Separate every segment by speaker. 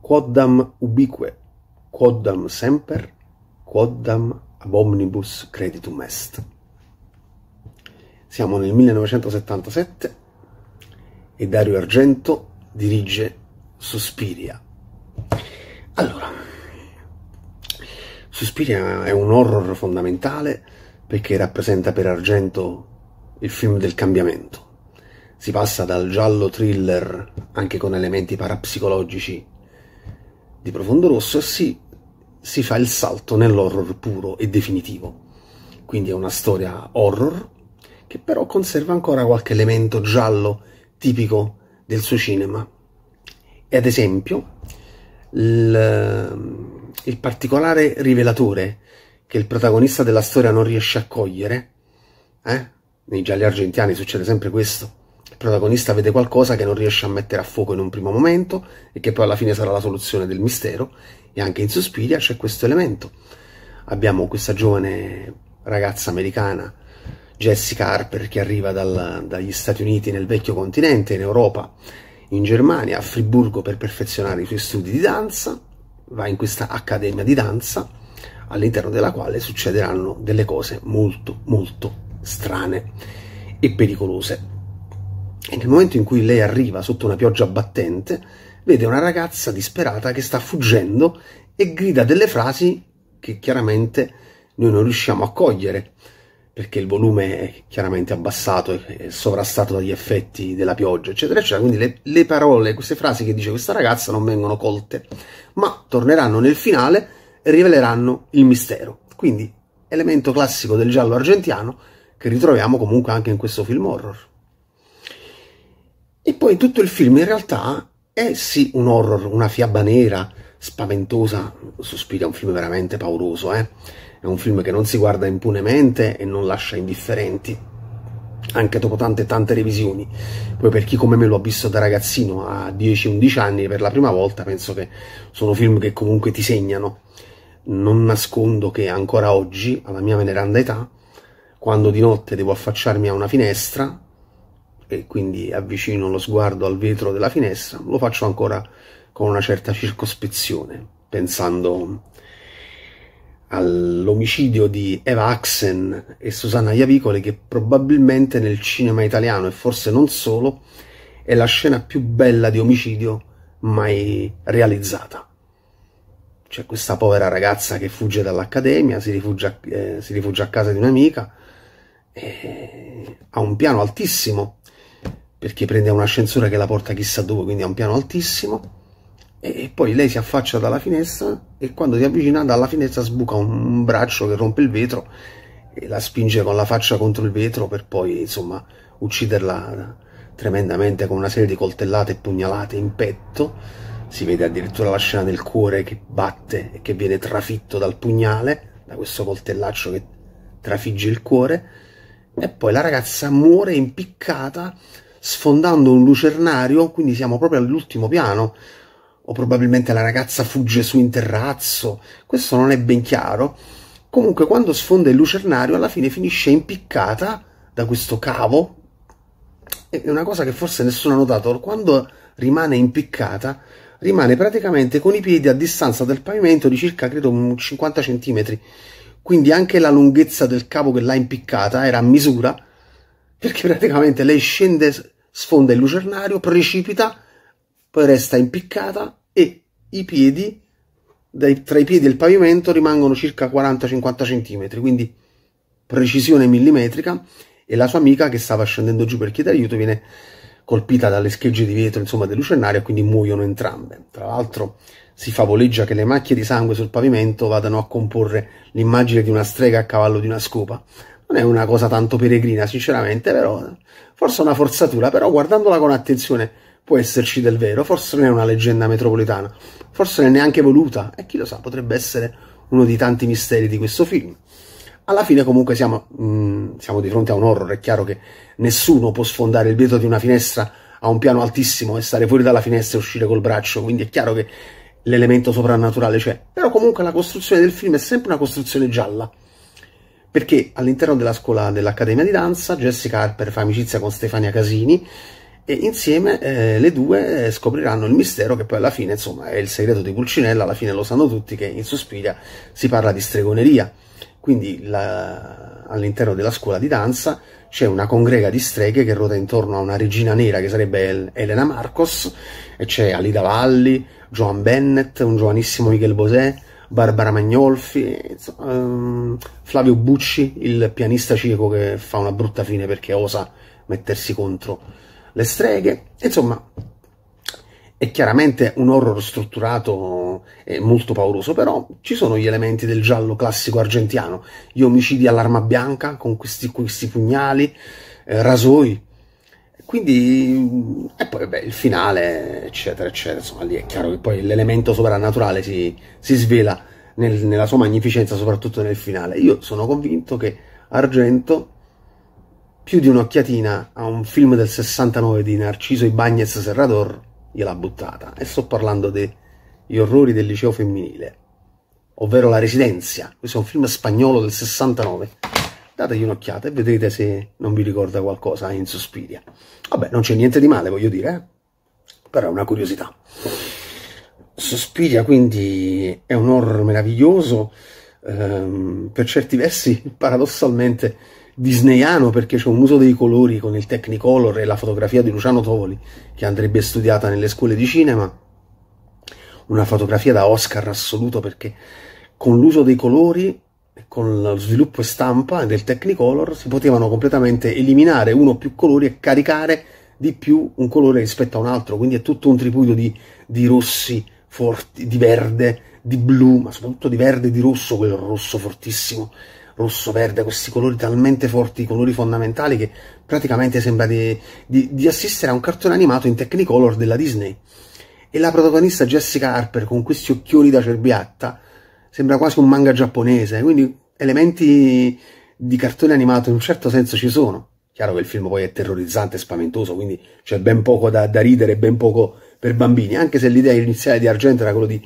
Speaker 1: quoddam ubique, quoddam semper, quoddam ab omnibus creditum est. Siamo nel 1977 e Dario Argento dirige Suspiria. Allora, Suspiria è un horror fondamentale perché rappresenta per Argento il film del cambiamento. Si passa dal giallo thriller, anche con elementi parapsicologici, di Profondo Rosso si, si fa il salto nell'horror puro e definitivo. Quindi è una storia horror che però conserva ancora qualche elemento giallo tipico del suo cinema. E ad esempio il, il particolare rivelatore che il protagonista della storia non riesce a cogliere, eh? nei gialli argentiani succede sempre questo, il protagonista vede qualcosa che non riesce a mettere a fuoco in un primo momento e che poi alla fine sarà la soluzione del mistero e anche in Suspiria c'è questo elemento. Abbiamo questa giovane ragazza americana Jessica Harper che arriva dal, dagli Stati Uniti nel vecchio continente, in Europa, in Germania, a Friburgo per perfezionare i suoi studi di danza, va in questa accademia di danza all'interno della quale succederanno delle cose molto molto strane e pericolose. E nel momento in cui lei arriva sotto una pioggia battente, vede una ragazza disperata che sta fuggendo e grida delle frasi che chiaramente noi non riusciamo a cogliere perché il volume è chiaramente abbassato, è sovrastato dagli effetti della pioggia, eccetera, eccetera. Quindi le, le, parole, queste frasi che dice questa ragazza non vengono colte, ma torneranno nel finale e riveleranno il mistero. Quindi elemento classico del giallo argentiano che ritroviamo comunque anche in questo film horror. E poi tutto il film in realtà è sì un horror, una fiaba nera, spaventosa, sospira un film veramente pauroso, eh? è un film che non si guarda impunemente e non lascia indifferenti, anche dopo tante tante revisioni. Poi per chi come me lo ha visto da ragazzino a 10-11 anni per la prima volta, penso che sono film che comunque ti segnano. Non nascondo che ancora oggi, alla mia veneranda età, quando di notte devo affacciarmi a una finestra, e quindi avvicino lo sguardo al vetro della finestra, lo faccio ancora con una certa circospezione, pensando all'omicidio di Eva Axen e Susanna Iavicole, che probabilmente nel cinema italiano e forse non solo è la scena più bella di omicidio mai realizzata. C'è questa povera ragazza che fugge dall'accademia, si, eh, si rifugia, a casa di un'amica, eh, ha un piano altissimo perché prende un ascensore che la porta chissà dove, quindi a un piano altissimo, e poi lei si affaccia dalla finestra e quando si avvicina dalla finestra sbuca un braccio che rompe il vetro e la spinge con la faccia contro il vetro per poi, insomma, ucciderla tremendamente con una serie di coltellate e pugnalate in petto. Si vede addirittura la scena del cuore che batte e che viene trafitto dal pugnale, da questo coltellaccio che trafigge il cuore. E poi la ragazza muore impiccata sfondando un lucernario, quindi siamo proprio all'ultimo piano. O probabilmente la ragazza fugge su in terrazzo, questo non è ben chiaro. Comunque quando sfonda il lucernario alla fine finisce impiccata da questo cavo. È una cosa che forse nessuno ha notato, quando rimane impiccata rimane praticamente con i piedi a distanza del pavimento di circa credo 50 cm. Quindi anche la lunghezza del cavo che l'ha impiccata era a misura perché praticamente lei scende, sfonda il lucernario, precipita, poi resta impiccata e i piedi, dai, tra i piedi e il pavimento rimangono circa 40-50 cm, quindi precisione millimetrica e la sua amica che stava scendendo giù per chiedere aiuto viene colpita dalle schegge di vetro, insomma, del lucernario, e quindi muoiono entrambe. Tra l'altro si favoleggia che le macchie di sangue sul pavimento vadano a comporre l'immagine di una strega a cavallo di una scopa, non è una cosa tanto peregrina, sinceramente, però forse è una forzatura, però guardandola con attenzione può esserci del vero, forse non è una leggenda metropolitana, forse non è neanche voluta, e chi lo sa, potrebbe essere uno dei tanti misteri di questo film. Alla fine comunque siamo, mh, mm, siamo di fronte a un horror, è chiaro che nessuno può sfondare il vetro di una finestra a un piano altissimo e stare fuori dalla finestra e uscire col braccio, quindi è chiaro che l'elemento soprannaturale c'è, però comunque la costruzione del film è sempre una costruzione gialla, perché all'interno della scuola dell'Accademia di Danza Jessica Harper fa amicizia con Stefania Casini e insieme eh, le due eh, scopriranno il mistero che poi alla fine insomma è il segreto di Pulcinella, alla fine lo sanno tutti che in Sospiglia si parla di stregoneria. Quindi all'interno della scuola di danza c'è una congrega di streghe che ruota intorno a una regina nera che sarebbe Elena Marcos e c'è Alida Valli, Joan Bennett, un giovanissimo Miguel Bosè, Barbara Magnolfi, insomma, um, ehm, Flavio Bucci, il pianista cieco che fa una brutta fine perché osa mettersi contro le streghe, insomma è chiaramente un horror strutturato e molto pauroso, però ci sono gli elementi del giallo classico argentiano, gli omicidi all'arma bianca con questi, questi pugnali, eh, rasoi quindi, e poi vabbè, il finale, eccetera, eccetera, insomma, lì è chiaro che poi l'elemento soprannaturale si, si svela nel, nella sua magnificenza, soprattutto nel finale. Io sono convinto che Argento più di un'occhiatina a un film del 69 di Narciso Ibagnez Serrador gliel'ha buttata. E sto parlando degli orrori del liceo femminile, ovvero La Residenza. Questo è un film spagnolo del 69 dategli un'occhiata e vedrete se non vi ricorda qualcosa in sospiria. Vabbè, non c'è niente di male, voglio dire, eh? però è una curiosità. Sospiria quindi è un horror meraviglioso, ehm, per certi versi paradossalmente disneyano perché c'è un uso dei colori con il Technicolor e la fotografia di Luciano Toli che andrebbe studiata nelle scuole di cinema, una fotografia da Oscar assoluto perché con l'uso dei colori con lo sviluppo e stampa del Technicolor si potevano completamente eliminare uno o più colori e caricare di più un colore rispetto a un altro, quindi è tutto un tripudio di, di rossi forti, di verde, di blu, ma soprattutto di verde e di rosso, quel rosso fortissimo, rosso-verde, questi colori talmente forti, colori fondamentali che praticamente sembra di, di, di assistere a un cartone animato in Technicolor della Disney. E la protagonista Jessica Harper con questi occhioni da cerbiatta sembra quasi un manga giapponese, quindi elementi di cartone animato in un certo senso ci sono. Chiaro che il film poi è terrorizzante e spaventoso, quindi c'è ben poco da, da ridere, ben poco per bambini, anche se l'idea iniziale di Argento era quella di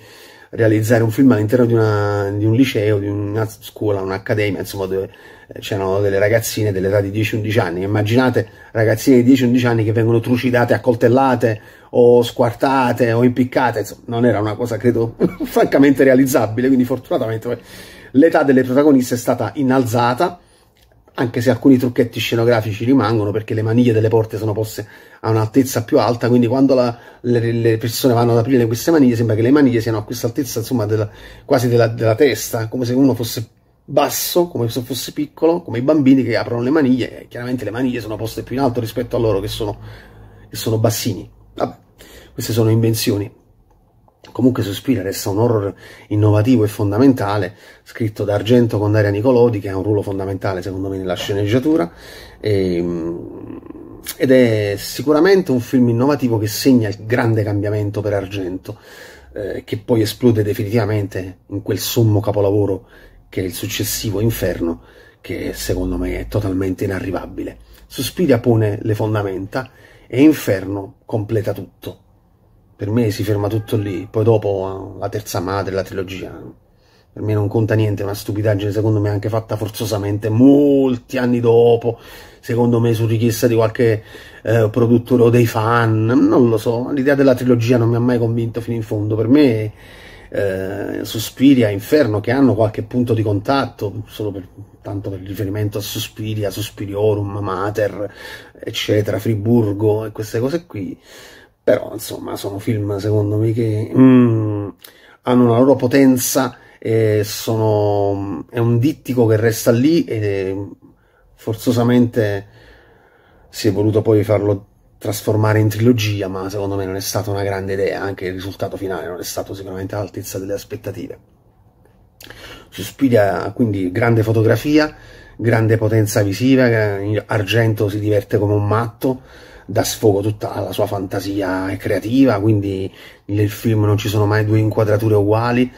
Speaker 1: realizzare un film all'interno di, di, un liceo, di una scuola, un'accademia, insomma, dove eh, c'erano delle ragazzine dell'età di 10-11 anni. Immaginate ragazzine di 10-11 anni che vengono trucidate, accoltellate o squartate o impiccate. Insomma, non era una cosa, credo, francamente realizzabile. Quindi, fortunatamente, l'età delle protagoniste è stata innalzata. Anche se alcuni trucchetti scenografici rimangono perché le maniglie delle porte sono poste a un'altezza più alta, quindi quando la, le, le, persone vanno ad aprire queste maniglie sembra che le maniglie siano a questa altezza, insomma, della, quasi della, della testa, come se uno fosse basso, come se fosse piccolo, come i bambini che aprono le maniglie, e chiaramente le maniglie sono poste più in alto rispetto a loro che sono, che sono bassini. Vabbè, queste sono invenzioni. Comunque Sospira resta un horror innovativo e fondamentale, scritto da Argento con Daria Nicolodi, che ha un ruolo fondamentale secondo me nella sceneggiatura, e, ehm, ed è sicuramente un film innovativo che segna il grande cambiamento per Argento, eh, che poi esplode definitivamente in quel sommo capolavoro che è il successivo inferno, che secondo me è totalmente inarrivabile. Suspiria pone le fondamenta e Inferno completa tutto. Per me si ferma tutto lì, poi dopo la terza madre, la trilogia. Per me non conta niente, è una stupidaggine secondo me anche fatta forzosamente molti anni dopo, secondo me su richiesta di qualche eh, produttore o dei fan, non lo so, l'idea della trilogia non mi ha mai convinto fino in fondo, per me eh, Suspiria, Inferno, che hanno qualche punto di contatto, solo per, tanto per riferimento a Suspiria, Suspiriorum, Mater, eccetera, Friburgo e queste cose qui, però insomma sono film secondo me che mm, hanno una loro potenza e sono, è un dittico che resta lì e forzosamente si è voluto poi farlo trasformare in trilogia, ma secondo me non è stata una grande idea, anche il risultato finale non è stato sicuramente all'altezza delle aspettative. Suspiria quindi grande fotografia, grande potenza visiva, Argento si diverte come un matto, dà sfogo tutta la sua fantasia creativa, quindi nel film non ci sono mai due inquadrature uguali,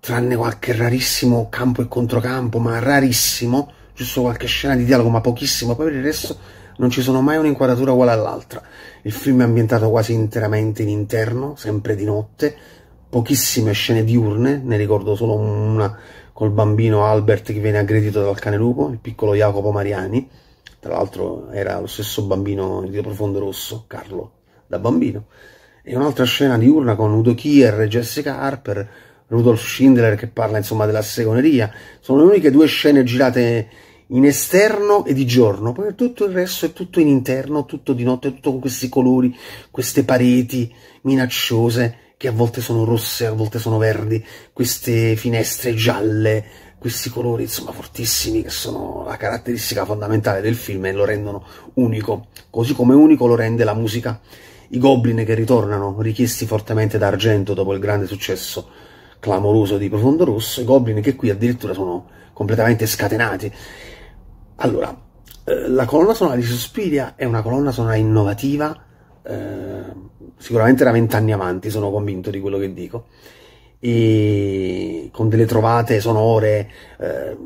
Speaker 1: tranne qualche rarissimo campo e controcampo, ma rarissimo, giusto qualche scena di dialogo, ma pochissimo, poi per il resto non ci sono mai un'inquadratura uguale all'altra. Il film è ambientato quasi interamente in interno, sempre di notte, pochissime scene diurne, ne ricordo solo una col bambino Albert che viene aggredito dal cane lupo, il piccolo Jacopo Mariani, tra l'altro era lo stesso bambino di profondo rosso, Carlo, da bambino, e un'altra scena diurna con Udo Kier e Jessica Harper, Rudolf Schindler che parla insomma della stregoneria, sono le uniche due scene girate in esterno e di giorno, poi tutto il resto è tutto in interno, tutto di notte, tutto con questi colori, queste pareti minacciose che a volte sono rosse, a volte sono verdi, queste finestre gialle, questi colori insomma fortissimi che sono la caratteristica fondamentale del film e lo rendono unico, così come unico lo rende la musica. I goblin che ritornano, richiesti fortemente da Argento dopo il grande successo clamoroso di Profondo Rosso, i goblin che qui addirittura sono completamente scatenati allora, eh, la colonna sonora di Suspiria è una colonna sonora innovativa, eh, sicuramente da vent'anni avanti, sono convinto di quello che dico, e con delle trovate sonore, eh,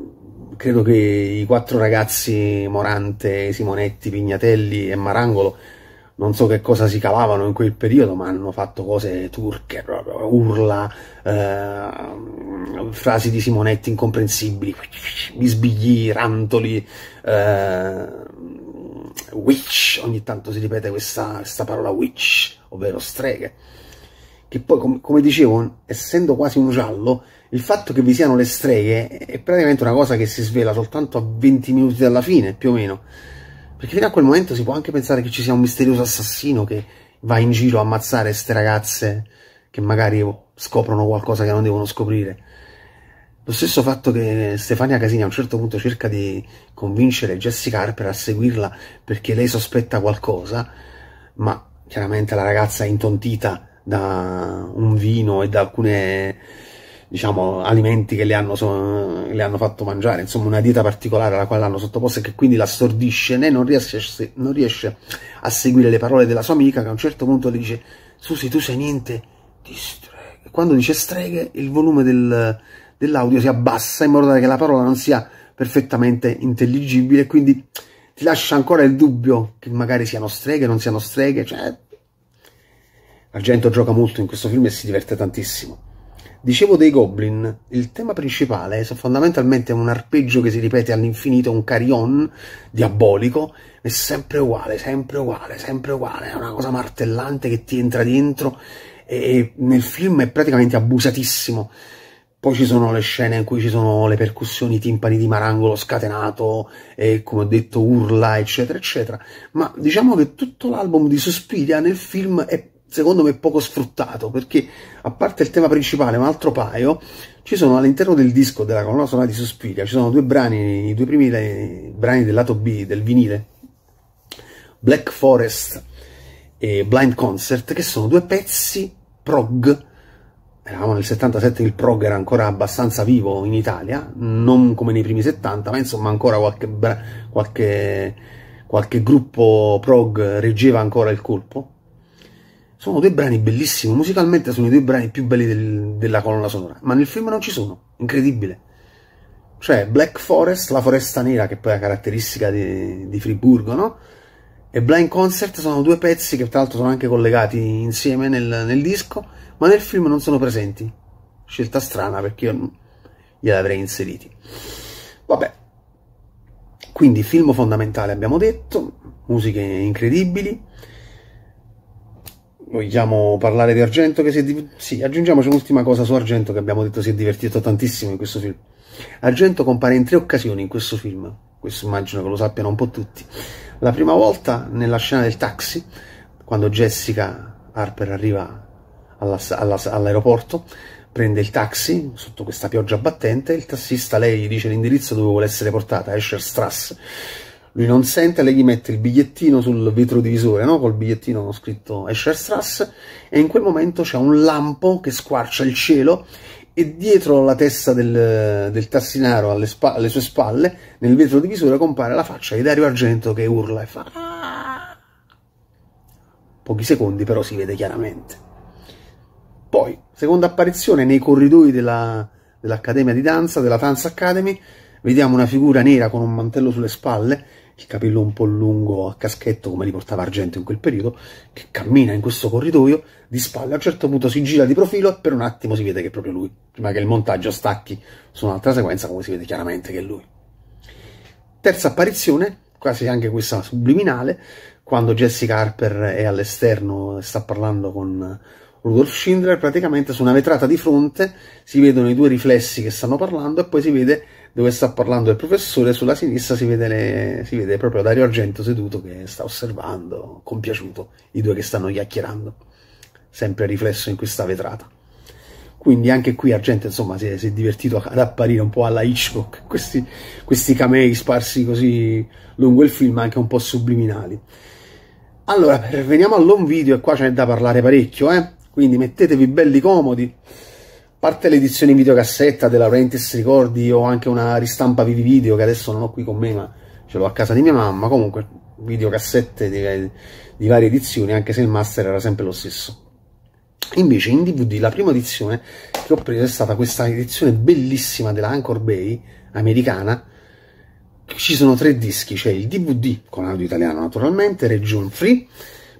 Speaker 1: credo che i quattro ragazzi Morante, Simonetti, Pignatelli e Marangolo non so che cosa si cavavano in quel periodo, ma hanno fatto cose turche, urla, eh, frasi di Simonetti incomprensibili, bisbigli, rantoli, eh, witch, ogni tanto si ripete questa, questa parola witch, ovvero streghe, che poi, com come dicevo, essendo quasi un giallo, il fatto che vi siano le streghe è praticamente una cosa che si svela soltanto a 20 minuti dalla fine, più o meno, perché fino a quel momento si può anche pensare che ci sia un misterioso assassino che va in giro a ammazzare queste ragazze che magari scoprono qualcosa che non devono scoprire. Lo stesso fatto che Stefania Casini a un certo punto cerca di convincere Jessica Harper a seguirla perché lei sospetta qualcosa, ma chiaramente la ragazza è intontita da un vino e da alcune diciamo, alimenti che le hanno, so, le hanno, fatto mangiare, insomma una dieta particolare alla quale l'hanno sottoposta e che quindi la stordisce, né non riesce, non riesce a seguire le parole della sua amica che a un certo punto le dice Susi tu sei niente di streghe. Quando dice streghe il volume del, dell'audio si abbassa in modo tale che la parola non sia perfettamente intelligibile quindi ti lascia ancora il dubbio che magari siano streghe, non siano streghe, cioè... Argento gioca molto in questo film e si diverte tantissimo. Dicevo dei Goblin, il tema principale è fondamentalmente un arpeggio che si ripete all'infinito, un carillon diabolico, è sempre uguale, sempre uguale, sempre uguale, è una cosa martellante che ti entra dentro e nel film è praticamente abusatissimo. Poi ci sono le scene in cui ci sono le percussioni i timpani di Marangolo scatenato e come ho detto urla eccetera eccetera, ma diciamo che tutto l'album di Suspiria nel film è secondo me poco sfruttato perché a parte il tema principale un altro paio ci sono all'interno del disco della colonna sonora di Suspiria ci sono due brani i due primi le, eh, brani del lato B del vinile Black Forest e Blind Concert che sono due pezzi prog eravamo nel 77 il prog era ancora abbastanza vivo in Italia non come nei primi 70 ma insomma ancora qualche, qualche, qualche gruppo prog reggeva ancora il colpo sono due brani bellissimi, musicalmente sono i due brani più belli del, della colonna sonora, ma nel film non ci sono, incredibile. Cioè, Black Forest, la foresta nera, che poi è la caratteristica di, di Friburgo, no? E Blind Concert sono due pezzi che tra l'altro sono anche collegati insieme nel, nel, disco, ma nel film non sono presenti. Scelta strana, perché io gliel'avrei inseriti. Vabbè. Quindi, film fondamentale abbiamo detto, musiche incredibili, vogliamo parlare di Argento che si è sì, aggiungiamoci un'ultima cosa su Argento che abbiamo detto si è divertito tantissimo in questo film. Argento compare in tre occasioni in questo film, questo immagino che lo sappiano un po' tutti. La prima volta nella scena del taxi, quando Jessica Harper arriva all'aeroporto, all prende il taxi sotto questa pioggia battente, il tassista lei gli dice l'indirizzo dove vuole essere portata, Escher Strasse lui non sente, lei gli mette il bigliettino sul vitrodivisore, no? col bigliettino con scritto Escher Strass, e in quel momento c'è un lampo che squarcia il cielo e dietro la testa del, del tassinaro alle, alle, sue spalle, nel vetro divisore, compare la faccia di Dario Argento che urla e fa... Ah! Pochi secondi però si vede chiaramente. Poi, seconda apparizione nei corridoi dell'Accademia dell di Danza, della Tanz Academy, vediamo una figura nera con un mantello sulle spalle, il capello un po' lungo a caschetto come riportava Argento in quel periodo, che cammina in questo corridoio di spalle, a un certo punto si gira di profilo e per un attimo si vede che è proprio lui, prima che il montaggio stacchi su un'altra sequenza come si vede chiaramente che è lui. Terza apparizione, quasi anche questa subliminale, quando Jessica Harper è all'esterno e sta parlando con Rudolf Schindler, praticamente su una vetrata di fronte si vedono i due riflessi che stanno parlando e poi si vede dove sta parlando il professore, sulla sinistra si vede, le, si vede proprio Dario Argento seduto che sta osservando, compiaciuto, i due che stanno chiacchierando, sempre riflesso in questa vetrata. Quindi anche qui Argento insomma, si, è, si è divertito ad apparire un po' alla Hitchcock, questi, questi camei sparsi così lungo il film, anche un po' subliminali. Allora, veniamo all'on video e qua c'è da parlare parecchio, eh? quindi mettetevi belli comodi parte l'edizione in videocassetta della Rentis Ricordi o anche una ristampa Vivi Video che adesso non ho qui con me ma ce l'ho a casa di mia mamma comunque videocassette di, di, varie edizioni anche se il master era sempre lo stesso invece in DVD la prima edizione che ho preso è stata questa edizione bellissima della Anchor Bay americana ci sono tre dischi, c'è cioè il DVD con audio italiano naturalmente, region free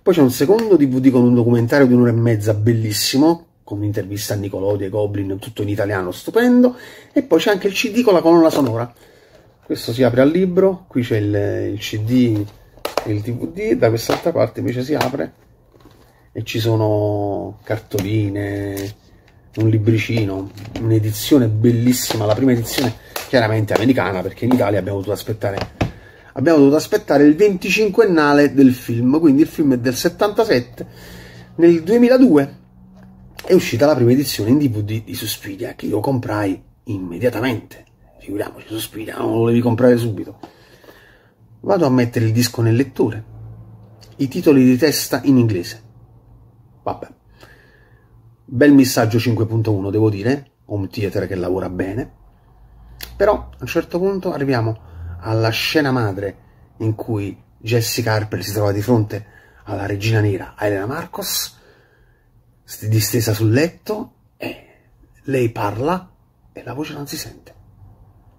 Speaker 1: poi c'è un secondo DVD con un documentario di un'ora e mezza bellissimo con un'intervista a Nicolò dei Goblin, tutto in italiano, stupendo, e poi c'è anche il CD con la colonna sonora. Questo si apre al libro, qui c'è il, il, CD e il DVD, da quest'altra parte invece si apre e ci sono cartoline, un libricino, un'edizione bellissima, la prima edizione chiaramente americana, perché in Italia abbiamo dovuto aspettare abbiamo dovuto aspettare il 25ennale del film, quindi il film è del 77 nel 2002 è uscita la prima edizione in DVD di Suspiria che io comprai immediatamente. Figuriamoci, Suspiria non lo volevi comprare subito. Vado a mettere il disco nel lettore. I titoli di testa in inglese. Vabbè. Bel messaggio 5.1, devo dire. Home theater che lavora bene. Però a un certo punto arriviamo alla scena madre in cui Jessica Harper si trova di fronte alla regina nera Elena Marcos distesa sul letto e lei parla e la voce non si sente.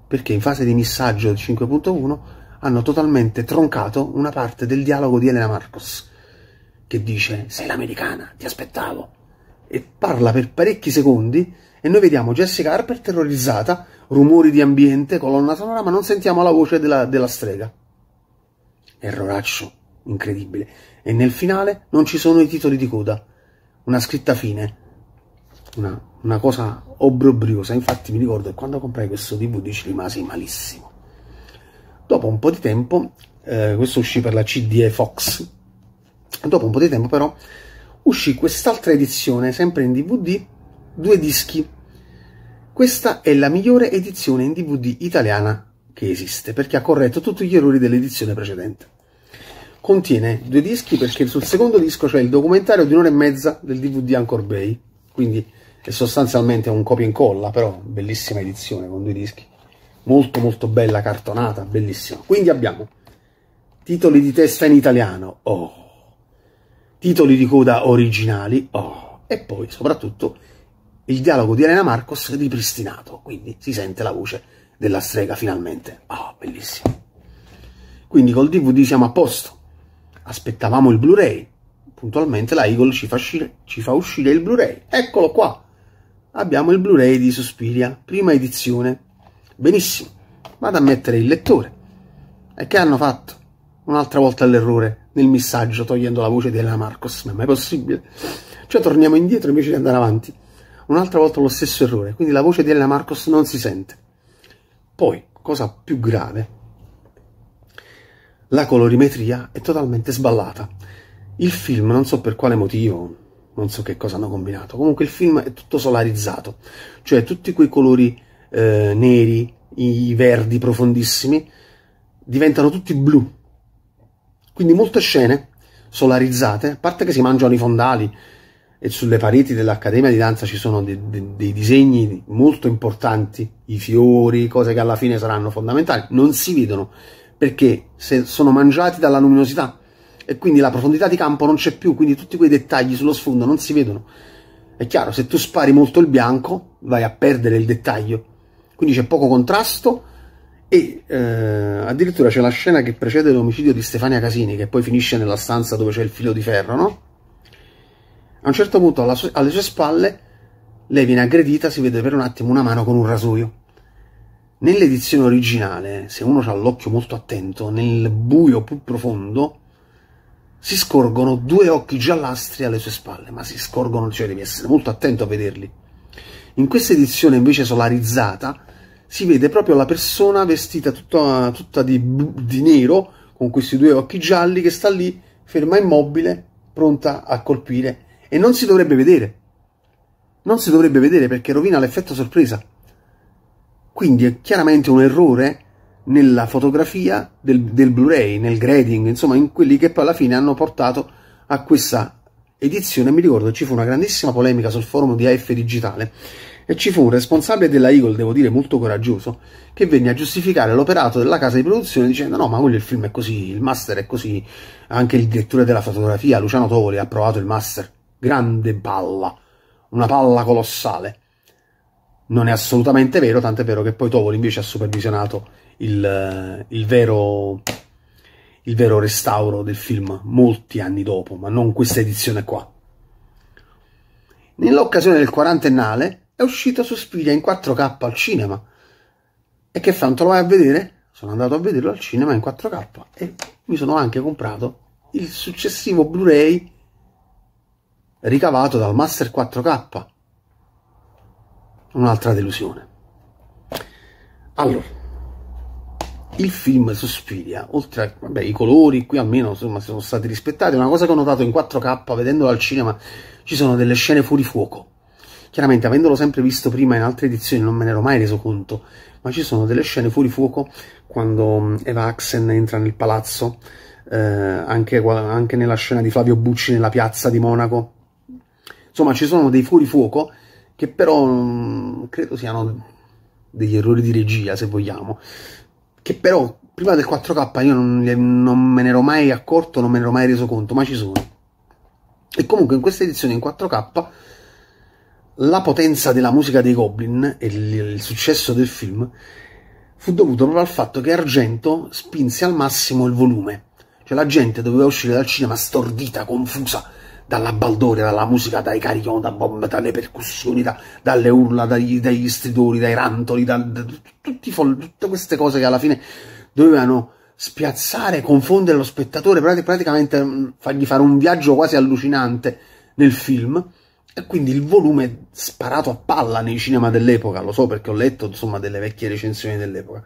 Speaker 1: Perché in fase di missaggio 5.1 hanno totalmente troncato una parte del dialogo di Elena Marcos che dice sei l'americana, ti aspettavo e parla per parecchi secondi e noi vediamo Jessica Harper terrorizzata, rumori di ambiente, colonna sonora, ma non sentiamo la voce della, della strega. Erroraccio incredibile. E nel finale non ci sono i titoli di coda, una scritta fine, una, una cosa obbrobriosa. Infatti mi ricordo che quando comprai questo DVD ci rimasi malissimo. Dopo un po' di tempo, eh, questo uscì per la CDE Fox, dopo un po' di tempo però uscì quest'altra edizione, sempre in DVD, due dischi. Questa è la migliore edizione in DVD italiana che esiste, perché ha corretto tutti gli errori dell'edizione precedente contiene due dischi perché sul secondo disco c'è il documentario di un'ora e mezza del DVD Anchor Bay, quindi è sostanzialmente un copia e incolla, però bellissima edizione con due dischi, molto molto bella, cartonata, bellissima. Quindi abbiamo titoli di testa in italiano, oh, titoli di coda originali, oh, e poi soprattutto il dialogo di Elena Marcos ripristinato, quindi si sente la voce della strega finalmente, oh, bellissimo. Quindi col DVD siamo a posto aspettavamo il Blu-ray. Puntualmente la Eagle ci fa, uscire, ci fa uscire il Blu-ray. Eccolo qua. Abbiamo il Blu-ray di Suspiria, prima edizione. Benissimo. Vado a mettere il lettore. E che hanno fatto? Un'altra volta l'errore nel missaggio togliendo la voce di Elena Marcos. Ma è mai possibile? Cioè torniamo indietro invece di andare avanti. Un'altra volta lo stesso errore. Quindi la voce di Elena Marcos non si sente. Poi, cosa più grave, la colorimetria è totalmente sballata. Il film, non so per quale motivo, non so che cosa hanno combinato, comunque il film è tutto solarizzato, cioè tutti quei colori eh, neri, i verdi profondissimi, diventano tutti blu. Quindi molte scene solarizzate, a parte che si mangiano i fondali e sulle pareti dell'Accademia di Danza ci sono dei, dei, dei disegni molto importanti, i fiori, cose che alla fine saranno fondamentali, non si vedono perché sono mangiati dalla luminosità e quindi la profondità di campo non c'è più, quindi tutti quei dettagli sullo sfondo non si vedono. È chiaro, se tu spari molto il bianco vai a perdere il dettaglio, quindi c'è poco contrasto e eh, addirittura c'è la scena che precede l'omicidio di Stefania Casini, che poi finisce nella stanza dove c'è il filo di ferro, no? A un certo punto alla, alle sue spalle lei viene aggredita, si vede per un attimo una mano con un rasoio Nell'edizione originale, se uno ha l'occhio molto attento, nel buio più profondo, si scorgono due occhi giallastri alle sue spalle, ma si scorgono, cioè devi essere molto attento a vederli. In questa edizione invece solarizzata si vede proprio la persona vestita tutta, tutta di, di nero, con questi due occhi gialli, che sta lì, ferma immobile, pronta a colpire, e non si dovrebbe vedere. Non si dovrebbe vedere perché rovina l'effetto sorpresa quindi è chiaramente un errore nella fotografia del, del Blu-ray, nel grading, insomma in quelli che poi alla fine hanno portato a questa edizione. Mi ricordo ci fu una grandissima polemica sul forum di AF Digitale e ci fu un responsabile della Eagle, devo dire molto coraggioso, che venne a giustificare l'operato della casa di produzione dicendo no, ma quello il film è così, il master è così, anche il direttore della fotografia, Luciano Tovoli, ha provato il master, grande palla, una palla colossale non è assolutamente vero, tant'è vero che poi Tovoli invece ha supervisionato il, eh, il, vero, il vero restauro del film molti anni dopo, ma non questa edizione qua. Nell'occasione del quarantennale è uscito su Spiglia in 4K al cinema. E che fa? te lo vai a vedere? Sono andato a vederlo al cinema in 4K e mi sono anche comprato il successivo Blu-ray ricavato dal Master 4K un'altra delusione. Allora, il film Sospiria, oltre a, vabbè, i colori qui almeno insomma, sono stati rispettati, una cosa che ho notato in 4K vedendolo al cinema, ci sono delle scene fuori fuoco. Chiaramente, avendolo sempre visto prima in altre edizioni, non me ne ero mai reso conto, ma ci sono delle scene fuori fuoco quando mm, Eva Axen entra nel palazzo, eh, anche, anche nella scena di Flavio Bucci nella piazza di Monaco. Insomma, ci sono dei fuori fuoco che però mm, credo siano degli errori di regia, se vogliamo, che però prima del 4K io non, non me ne ero mai accorto, non me ne ero mai reso conto, ma ci sono. E comunque in questa edizione in 4K la potenza della musica dei Goblin e il, successo del film fu dovuto proprio al fatto che Argento spinse al massimo il volume. Cioè la gente doveva uscire dal cinema stordita, confusa, dalla baldoria, dalla musica, dai carillon, da bomba, dalle percussioni, da, dalle urla, dagli, dagli, stridori, dai rantoli, da, da, tutti, tutte queste cose che alla fine dovevano spiazzare, confondere lo spettatore, praticamente mm, fargli fare un viaggio quasi allucinante nel film. E quindi il volume sparato a palla nei cinema dell'epoca, lo so perché ho letto insomma delle vecchie recensioni dell'epoca.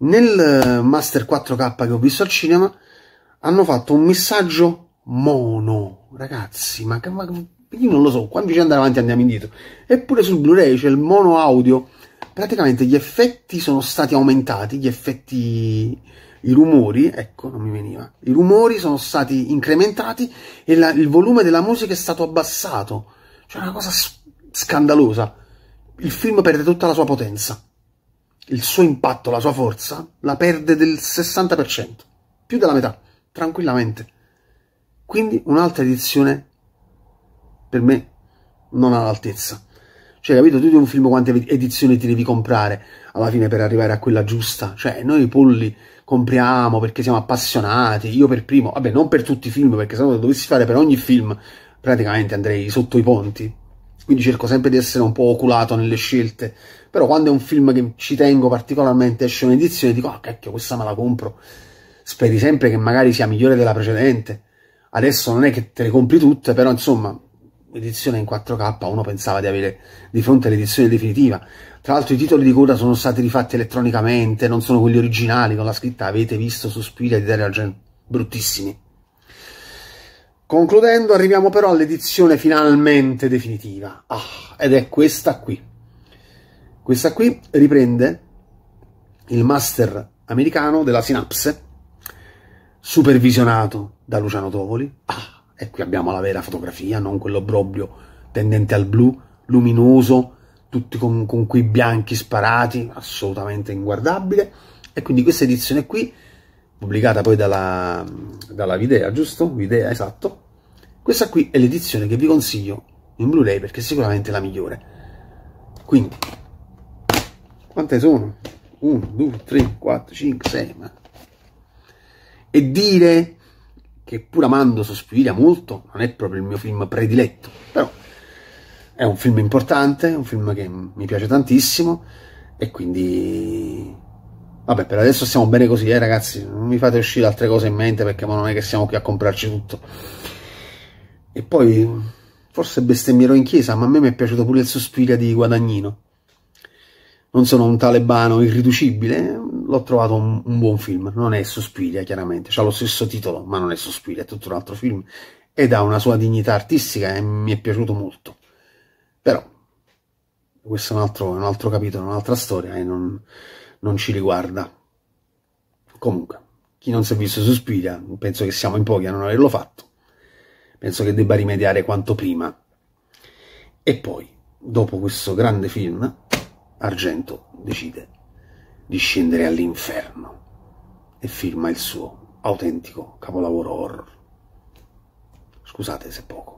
Speaker 1: Nel eh, Master 4K che ho visto al cinema hanno fatto un messaggio mono, ragazzi, ma, ma io non lo so, quando ci andiamo avanti andiamo indietro. Eppure sul Blu-ray c'è il mono audio, praticamente gli effetti sono stati aumentati, gli effetti, i rumori, ecco, non mi veniva, i rumori sono stati incrementati e la, il volume della musica è stato abbassato. Cioè una cosa scandalosa. Il film perde tutta la sua potenza. Il suo impatto, la sua forza, la perde del 60%, più della metà, tranquillamente. Quindi un'altra edizione per me non all'altezza. Cioè, capito, tu di un film quante edizioni ti devi comprare alla fine per arrivare a quella giusta? Cioè, noi polli compriamo perché siamo appassionati, io per primo, vabbè, non per tutti i film, perché se no lo dovessi fare per ogni film, praticamente andrei sotto i ponti. Quindi cerco sempre di essere un po' oculato nelle scelte. Però quando è un film che ci tengo particolarmente, esce un'edizione, dico, ah, cacchio, questa me la compro. Speri sempre che magari sia migliore della precedente adesso non è che te le compri tutte, però insomma, edizione in 4K, uno pensava di avere di fronte l'edizione definitiva. Tra l'altro i titoli di coda sono stati rifatti elettronicamente, non sono quelli originali con la scritta avete visto Suspiria di Dario bruttissimi. Concludendo arriviamo però all'edizione finalmente definitiva, ah, ed è questa qui. Questa qui riprende il master americano della Sinapse, supervisionato da Luciano Tovoli. Ah, e qui abbiamo la vera fotografia, non quell'obbrobrio tendente al blu, luminoso, tutti con, con quei bianchi sparati, assolutamente inguardabile. E quindi questa edizione qui, pubblicata poi dalla, dalla Videa, giusto? Videa, esatto. Questa qui è l'edizione che vi consiglio in Blu-ray perché è sicuramente la migliore. Quindi, quante sono? 1, 2, 3, 4, 5, 6, ma e dire che pur amando Sospira molto, non è proprio il mio film prediletto, però è un film importante, un film che mi piace tantissimo e quindi vabbè per adesso stiamo bene così eh ragazzi, non mi fate uscire altre cose in mente perché ma non è che siamo qui a comprarci tutto. E poi forse bestemmierò in chiesa, ma a me mi è piaciuto pure il Sospira di Guadagnino non sono un talebano irriducibile, l'ho trovato un, un, buon film, non è Sospilia chiaramente, ha lo stesso titolo ma non è Sospilia, è tutto un altro film ed ha una sua dignità artistica e mi è piaciuto molto, però questo è un altro, un altro capitolo, un'altra storia e non, non, ci riguarda. Comunque, chi non si è visto Sospilia, penso che siamo in pochi a non averlo fatto, penso che debba rimediare quanto prima. E poi, dopo questo grande film, Argento decide di scendere all'inferno e firma il suo autentico capolavoro horror. Scusate se poco.